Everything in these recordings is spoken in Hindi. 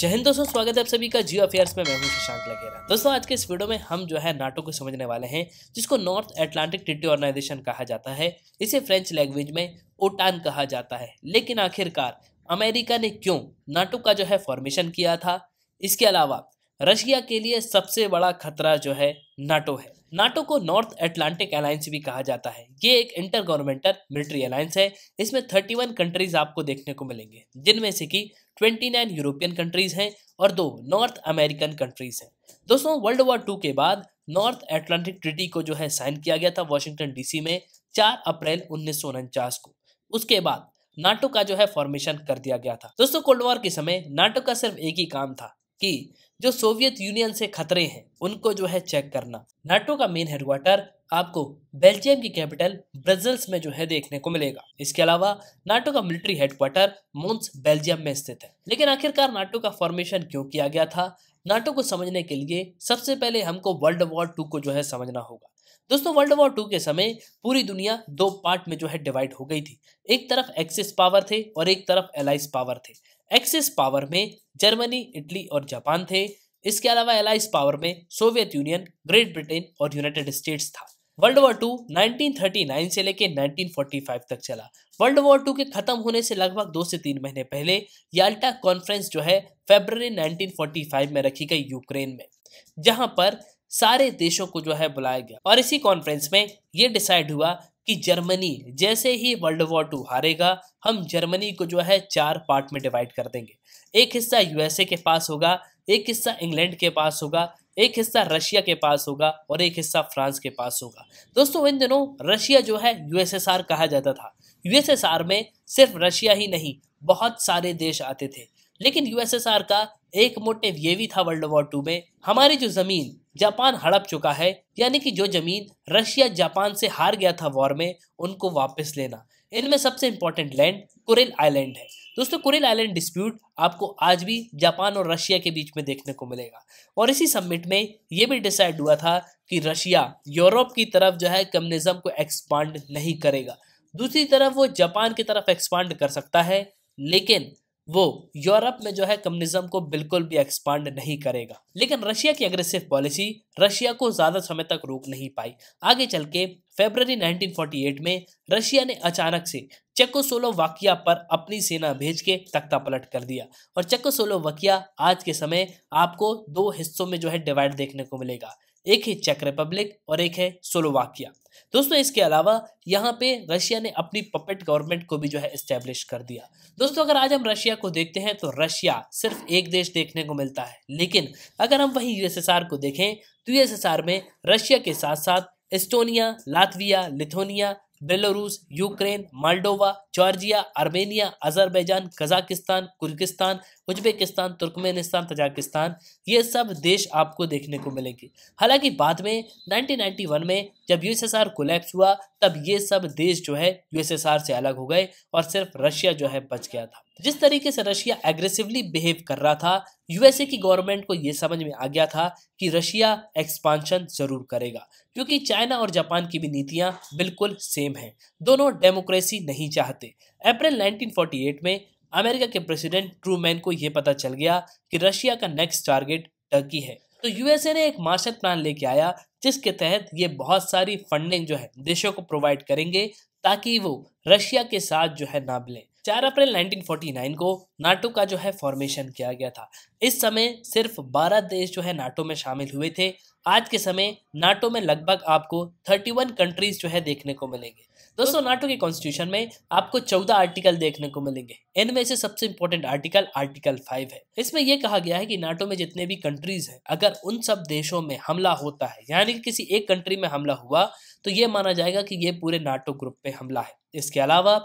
जय हिंद दोस्तों स्वागत है आप सभी का जियो अफेयर्स में मैं हूं शशांक लगेरा दोस्तों आज के इस वीडियो में हम जो है नाटो को समझने वाले हैं जिसको नॉर्थ एटलांटिक ट्रिटी ऑर्गेनाइजेशन कहा जाता है इसे फ्रेंच लैंग्वेज में ओटान कहा जाता है लेकिन आखिरकार अमेरिका ने क्यों नाटो का जो है फॉर्मेशन किया था इसके अलावा रशिया के लिए सबसे बड़ा खतरा जो है नाटो है नाटो को नॉर्थ एटलांटिक अलायंस भी कहा जाता है ये एक इंटर गवर्नमेंटल मिलिट्री अलायंस है इसमें थर्टी वन कंट्रीज आपको देखने को मिलेंगे जिनमें से कि ट्वेंटी नाइन यूरोपियन कंट्रीज़ हैं और दो नॉर्थ अमेरिकन कंट्रीज़ हैं दोस्तों वर्ल्ड वॉर टू के बाद नॉर्थ एटलांटिक ट्रिटी को जो है साइन किया गया था वॉशिंगटन डीसी में चार अप्रैल उन्नीस को उसके बाद नाटो का जो है फॉर्मेशन कर दिया गया था दोस्तों कोल्ड वॉर के समय नाटो का सिर्फ एक ही काम था कि जो सोवियत यूनियन से खतरे हैं उनको जो है चेक करना नाटो का मेन हेडक्वार्टर आपको बेल्जियम की कैपिटल ब्रजल्स में जो है देखने को मिलेगा इसके अलावा नाटो का मिलिट्री हेडक्वार्टर मोन्स बेल्जियम में स्थित है लेकिन आखिरकार नाटो का फॉर्मेशन क्यों किया गया था नाटो को समझने के लिए सबसे पहले हमको वर्ल्ड वॉर टू को जो है समझना होगा दोस्तों वर्ल्ड वॉर टू के समय पूरी दुनिया दो पार्ट में जो है डिवाइड हो गई थी एक तरफ एक्सिस पावर थे और एक तरफ एलाइस पावर थे एक्सिस पावर में जर्मनी इटली और जापान थे इसके अलावा एलाइस पावर में सोवियत यूनियन ग्रेट ब्रिटेन और यूनाइटेड स्टेट्स था वर्ल्ड वॉर टू 1939 से लेकर 1945 तक चला वर्ल्ड वॉर टू के खत्म होने से लगभग दो से तीन महीने पहले याल्टा कॉन्फ्रेंस जो है फेबररी 1945 में रखी गई यूक्रेन में जहां पर सारे देशों को जो है बुलाया गया और इसी कॉन्फ्रेंस में ये डिसाइड हुआ कि जर्मनी जैसे ही वर्ल्ड वॉर टू हारेगा हम जर्मनी को जो है चार पार्ट में डिवाइड कर देंगे एक हिस्सा यूएसए के पास होगा एक हिस्सा इंग्लैंड के पास होगा एक हिस्सा रशिया के पास होगा और एक हिस्सा फ्रांस के पास होगा दोस्तों इन दिनों रशिया जो है यूएसएसआर कहा जाता था यूएसएसआर में सिर्फ रशिया ही नहीं बहुत सारे देश आते थे लेकिन यूएसएसआर का एक मोटिव ये भी था वर्ल्ड वॉर टू में हमारी जो ज़मीन जापान हड़प चुका है यानी कि जो ज़मीन रशिया जापान से हार गया था वॉर में उनको वापस लेना इनमें सबसे इम्पोर्टेंट लैंड कुरिल आइलैंड है दोस्तों कुरिल आइलैंड डिस्प्यूट आपको आज भी जापान और रशिया के बीच में देखने को मिलेगा और इसी समिट में ये भी डिसाइड हुआ था कि रशिया यूरोप की तरफ जो है कम्युनिज्म को एक्सपांड नहीं करेगा दूसरी तरफ वो जापान की तरफ एक्सपांड कर सकता है लेकिन वो यूरोप में जो है कम्युनिज्म को बिल्कुल भी एक्सपांड नहीं करेगा लेकिन रशिया की अग्रेसिव पॉलिसी रशिया को ज़्यादा समय तक रोक नहीं पाई आगे चल के फेबर 1948 में रशिया ने अचानक से चेकोसोलोवाकिया पर अपनी सेना भेज के तख्ता पलट कर दिया और चेकोसोलोवाकिया आज के समय आपको दो हिस्सों में जो है डिवाइड देखने को मिलेगा एक है चेक रिपब्लिक और एक है सोलोवाकिया दोस्तों इसके अलावा यहाँ पे रशिया ने अपनी पपेट गवर्नमेंट को भी जो है इस्टेब्लिश कर दिया दोस्तों अगर आज हम रशिया को देखते हैं तो रशिया सिर्फ एक देश देखने को मिलता है लेकिन अगर हम वही यूएसएसआर को देखें तो यूएसएसआर में रशिया के साथ साथ Estonia Latvia Lithuania Belarus Ukraine Moldova Georgia Armenia Azerbaijan Kazakhstan Kyrgyzstan Uzbekistan Turkmenistan Tajikistan ये सब देश आपको देखने को मिलेंगे हालांकि बाद में 1991 में जब यूएसएसआर कोलैप्स हुआ तब ये सब देश जो है यूएसएसआर से अलग हो गए और सिर्फ रशिया जो है बच गया था जिस तरीके से रशिया एग्रेसिवली बिहेव कर रहा था यूएसए की गवर्नमेंट को यह समझ में आ गया था कि रशिया एक्सपांशन जरूर करेगा क्योंकि चाइना और जापान की भी नीतियां बिल्कुल सेम हैं दोनों डेमोक्रेसी नहीं चाहते अप्रैल 1948 में अमेरिका के प्रेसिडेंट ट्रूमैन को यह पता चल गया कि रशिया का नेक्स्ट टारगेट टर्की है तो यूएसए ने एक मार्शल प्लान लेके आया जिसके तहत ये बहुत सारी फंडिंग जो है देशों को प्रोवाइड करेंगे ताकि वो रशिया के साथ जो है ना मिलें चार अप्रैल 1949 को नाटो का जो है फॉर्मेशन किया गया था इस समय सिर्फ 12 देश जो है नाटो में शामिल हुए थे आज के समय नाटो में लगभग आपको 31 कंट्रीज जो है देखने को मिलेंगे दोस्तों नाटो के कॉन्स्टिट्यूशन में आपको 14 आर्टिकल देखने को मिलेंगे इनमें से सबसे इम्पोर्टेंट आर्टिकल आर्टिकल फाइव है इसमें यह कहा गया है कि नाटो में जितने भी कंट्रीज हैं अगर उन सब देशों में हमला होता है यानी कि किसी एक कंट्री में हमला हुआ तो ये माना जाएगा कि ये पूरे नाटो ग्रुप पे हमला है इसके अलावा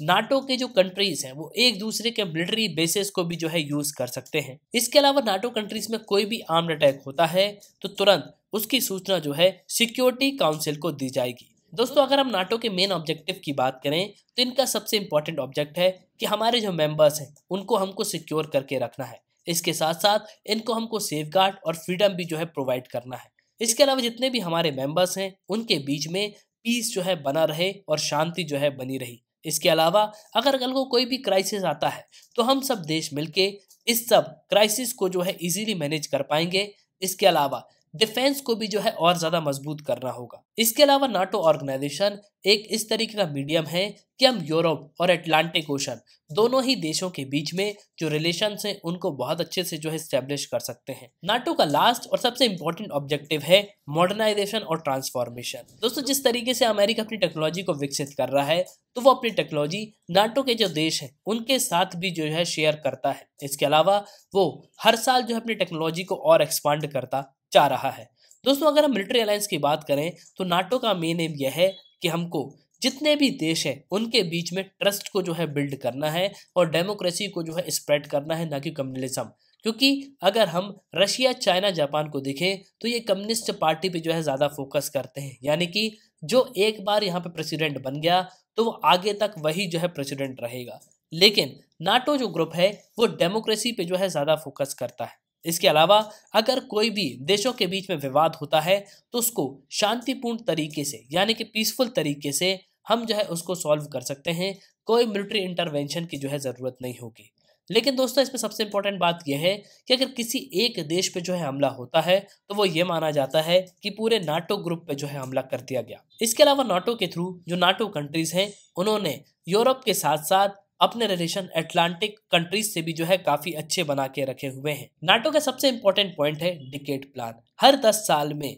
नाटो के जो कंट्रीज़ हैं वो एक दूसरे के मिलिट्री बेसिस को भी जो है यूज़ कर सकते हैं इसके अलावा नाटो कंट्रीज़ में कोई भी आर्म्ड अटैक होता है तो तुरंत उसकी सूचना जो है सिक्योरिटी काउंसिल को दी जाएगी दोस्तों अगर हम नाटो के मेन ऑब्जेक्टिव की बात करें तो इनका सबसे इम्पोर्टेंट ऑब्जेक्ट है कि हमारे जो मेंबर्स हैं उनको हमको सिक्योर करके रखना है इसके साथ साथ इनको हमको सेफ गार्ड और फ्रीडम भी जो है प्रोवाइड करना है इसके अलावा जितने भी हमारे मेंबर्स हैं उनके बीच में पीस जो है बना रहे और शांति जो है बनी रही इसके अलावा अगर कल को कोई भी क्राइसिस आता है तो हम सब देश मिलके इस सब क्राइसिस को जो है इजीली मैनेज कर पाएंगे इसके अलावा डिफेंस को भी जो है और ज़्यादा मजबूत करना होगा इसके अलावा नाटो ऑर्गेनाइजेशन एक इस तरीके का मीडियम है कि हम यूरोप और अटलांटिक ओशन दोनों ही देशों के बीच में जो रिलेशन है उनको बहुत अच्छे से जो है स्टेब्लिश कर सकते हैं नाटो का लास्ट और सबसे इम्पोर्टेंट ऑब्जेक्टिव है मॉडर्नाइजेशन और ट्रांसफॉर्मेशन दोस्तों जिस तरीके से अमेरिका अपनी टेक्नोलॉजी को विकसित कर रहा है तो वो अपनी टेक्नोलॉजी नाटो के जो देश है उनके साथ भी जो है शेयर करता है इसके अलावा वो हर साल जो है अपनी टेक्नोलॉजी को और एक्सपांड करता जा रहा है दोस्तों अगर हम मिलिट्री अलायंस की बात करें तो नाटो का मेन एम यह है कि हमको जितने भी देश हैं उनके बीच में ट्रस्ट को जो है बिल्ड करना है और डेमोक्रेसी को जो है स्प्रेड करना है ना कि कम्युनलिज्म क्योंकि अगर हम रशिया चाइना जापान को देखें तो ये कम्युनिस्ट पार्टी पे जो है ज़्यादा फोकस करते हैं यानी कि जो एक बार यहाँ पे प्रेसिडेंट बन गया तो वो आगे तक वही जो है प्रेसिडेंट रहेगा लेकिन नाटो जो ग्रुप है वो डेमोक्रेसी पे जो है ज़्यादा फोकस करता है इसके अलावा अगर कोई भी देशों के बीच में विवाद होता है तो उसको शांतिपूर्ण तरीके से यानी कि पीसफुल तरीके से हम जो है उसको सॉल्व कर सकते हैं कोई मिलिट्री इंटरवेंशन की जो है ज़रूरत नहीं होगी लेकिन दोस्तों इसमें सबसे इम्पोर्टेंट बात यह है कि अगर किसी एक देश पे जो है हमला होता है तो वो ये माना जाता है कि पूरे नाटो ग्रुप पे जो है हमला कर दिया गया इसके अलावा नाटो के थ्रू जो नाटो कंट्रीज़ हैं उन्होंने यूरोप के साथ साथ अपने रिलेशन एटलांटिक कंट्रीज से भी जो है काफी अच्छे बना के रखे हुए हैं नाटो का सबसे इंपॉर्टेंट पॉइंट है डिकेट प्लान हर दस साल में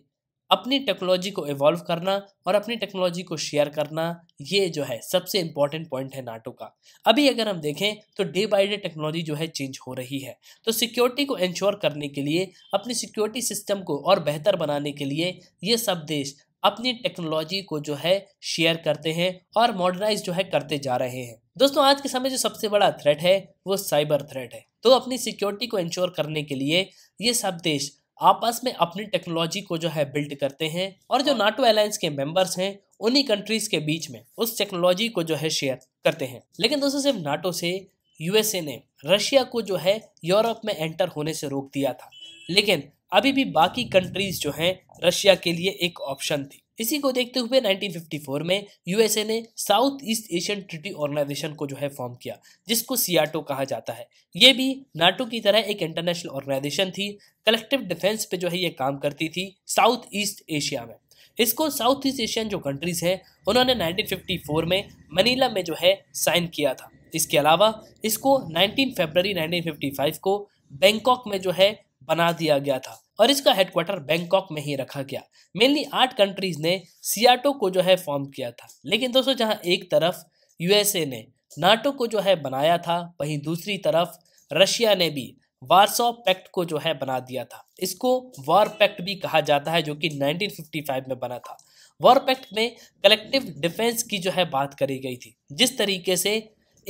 अपनी टेक्नोलॉजी को इवॉल्व करना और अपनी टेक्नोलॉजी को शेयर करना ये जो है सबसे इम्पॉर्टेंट पॉइंट है नाटो का अभी अगर हम देखें तो डे बाई डे टेक्नोलॉजी जो है चेंज हो रही है तो सिक्योरिटी को इंश्योर करने के लिए अपनी सिक्योरिटी सिस्टम को और बेहतर बनाने के लिए ये सब देश अपनी टेक्नोलॉजी को जो है शेयर करते हैं और मॉडर्नाइज जो है करते जा रहे हैं दोस्तों आज के समय जो सबसे बड़ा थ्रेट है वो साइबर थ्रेट है तो अपनी सिक्योरिटी को इंश्योर करने के लिए ये सब देश आपस में अपनी टेक्नोलॉजी को जो है बिल्ड करते हैं और जो नाटो अलायंस के मेंबर्स हैं उन्हीं कंट्रीज के बीच में उस टेक्नोलॉजी को जो है शेयर करते हैं लेकिन दोस्तों सिर्फ नाटो से यूएसए ने रशिया को जो है यूरोप में एंटर होने से रोक दिया था लेकिन अभी भी बाकी कंट्रीज जो हैं रशिया के लिए एक ऑप्शन थी इसी को देखते हुए 1954 में यूएसए ने South East Asian treaty organisation को जो है फॉर्म किया जिसको सियाटो कहा जाता है ये भी नाटो की तरह एक इंटरनेशनल ऑर्गेनाइजेशन थी कलेक्टिव डिफेंस पे जो है ये काम करती थी साउथ ईस्ट एशिया में इसको साउथ ईस्ट एशियन जो कंट्रीज हैं उन्होंने 1954 में मनीला में जो है साइन किया था इसके अलावा इसको 19 फरवरी 1955 को बैंकॉक में जो है बना दिया गया था और इसका हेडक्वार्टर बैंकॉक में ही रखा गया मेनली आठ कंट्रीज़ ने सियाटो को जो है फॉर्म किया था लेकिन दोस्तों जहाँ एक तरफ यूएसए ने नाटो को जो है बनाया था वहीं दूसरी तरफ रशिया ने भी वारसो पैक्ट को जो है बना दिया था इसको वॉर पैक्ट भी कहा जाता है जो कि 1955 में बना था वॉर पैक्ट में कलेक्टिव डिफेंस की जो है बात करी गई थी जिस तरीके से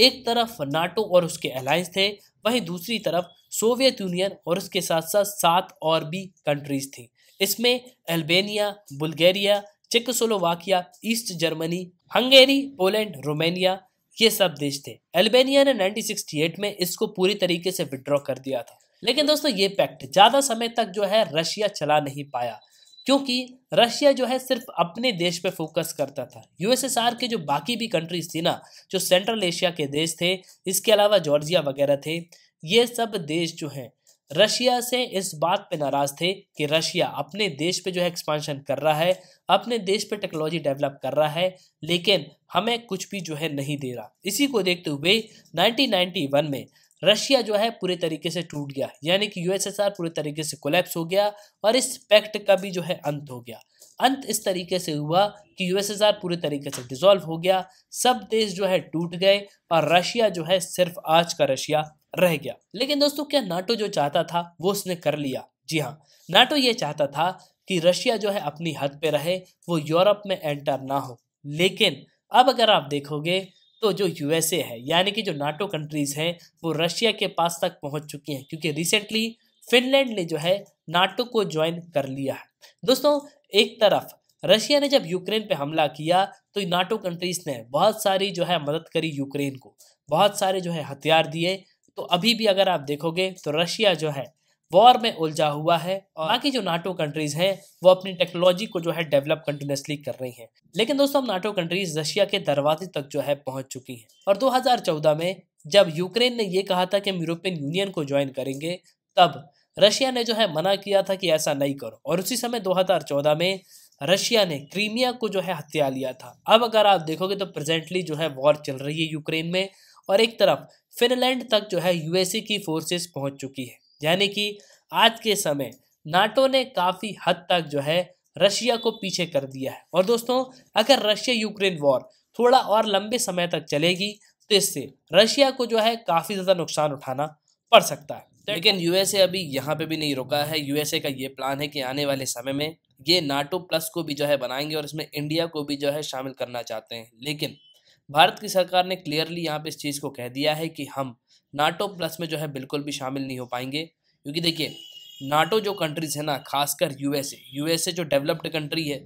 एक तरफ नाटो और उसके अलायंस थे वहीं दूसरी तरफ सोवियत यूनियन और उसके साथ साथ सात और भी कंट्रीज थी इसमें Albania Bulgaria Czechoslovakia East Germany Hungary Poland Romania ये सब देश थे अल्बेनिया ने 1968 में इसको पूरी तरीके से विड्रॉ कर दिया था लेकिन दोस्तों ये पैक्ट ज़्यादा समय तक जो है रशिया चला नहीं पाया क्योंकि रशिया जो है सिर्फ अपने देश पे फोकस करता था यूएसएसआर के जो बाकी भी कंट्रीज थी ना जो सेंट्रल एशिया के देश थे इसके अलावा जॉर्जिया वगैरह थे ये सब देश जो हैं रशिया से इस बात पे नाराज़ थे कि रशिया अपने देश पे जो है एक्सपांशन कर रहा है अपने देश पे टेक्नोलॉजी डेवलप कर रहा है लेकिन हमें कुछ भी जो है नहीं दे रहा इसी को देखते हुए 1991 में रशिया जो है पूरे तरीके से टूट गया यानी कि यूएसएसआर पूरे तरीके से कोलेप्स हो गया और इस पैक्ट का भी जो है अंत हो गया अंत इस तरीके से हुआ कि यूएसएसआर पूरे तरीके से डिसॉल्व हो गया सब देश जो है टूट गए और रशिया जो है सिर्फ आज का रशिया रह गया लेकिन दोस्तों क्या नाटो जो चाहता था वो उसने कर लिया जी हाँ नाटो ये चाहता था कि रशिया जो है अपनी हद पे रहे वो यूरोप में एंटर ना हो लेकिन अब अगर आप देखोगे तो जो यूएसए है यानी कि जो नाटो कंट्रीज़ हैं वो रशिया के पास तक पहुंच चुकी हैं क्योंकि रिसेंटली फिनलैंड ने जो है नाटो को ज्वाइन कर लिया है दोस्तों एक तरफ रशिया ने जब यूक्रेन पे हमला किया तो नाटो कंट्रीज़ ने बहुत सारी जो है मदद करी यूक्रेन को बहुत सारे जो है हथियार दिए तो अभी भी अगर आप देखोगे तो रशिया जो है वॉर में उलझा हुआ है और हाँ। बाकी जो नाटो कंट्रीज़ हैं वो अपनी टेक्नोलॉजी को जो है डेवलप कंटिन्यूसली कर रही हैं लेकिन दोस्तों अब नाटो कंट्रीज़ रशिया के दरवाजे तक जो है पहुंच चुकी हैं और 2014 में जब यूक्रेन ने ये कहा था कि हम यूरोपियन यूनियन को ज्वाइन करेंगे तब रशिया ने जो है मना किया था कि ऐसा नहीं करो और उसी समय 2014 में रशिया ने क्रीमिया को जो है हत्या लिया था अब अगर आप देखोगे तो प्रेजेंटली जो है वॉर चल रही है यूक्रेन में और एक तरफ फिनलैंड तक जो है यूएसए की फोर्सेस पहुंच चुकी है यानी कि आज के समय नाटो ने काफ़ी हद तक जो है रशिया को पीछे कर दिया है और दोस्तों अगर रशिया यूक्रेन वॉर थोड़ा और लंबे समय तक चलेगी तो इससे रशिया को जो है काफ़ी ज़्यादा नुकसान उठाना पड़ सकता है तो लेकिन यूएसए अभी यहाँ पे भी नहीं रुका है यूएसए का ये प्लान है कि आने वाले समय में ये नाटो प्लस को भी जो है बनाएंगे और इसमें इंडिया को भी जो है शामिल करना चाहते हैं लेकिन भारत की सरकार ने क्लियरली यहाँ पे इस चीज़ को कह दिया है कि हम नाटो प्लस में जो है बिल्कुल भी शामिल नहीं हो पाएंगे क्योंकि देखिए नाटो जो कंट्रीज़ है ना खासकर यूएसए यूएसए जो डेवलप्ड कंट्री है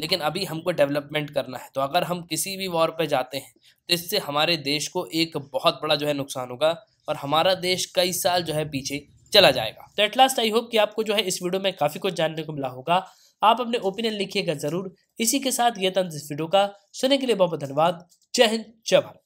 लेकिन अभी हमको डेवलपमेंट करना है तो अगर हम किसी भी वॉर पर जाते हैं तो इससे हमारे देश को एक बहुत बड़ा जो है नुकसान होगा और हमारा देश कई साल जो है पीछे चला जाएगा तो एट लास्ट आई होप कि आपको जो है इस वीडियो में काफ़ी कुछ जानने को मिला होगा आप अपने ओपिनियन लिखिएगा ज़रूर इसी के साथ ये तंत्र इस वीडियो का सुनने के लिए बहुत बहुत धन्यवाद जय हिंद जय भारत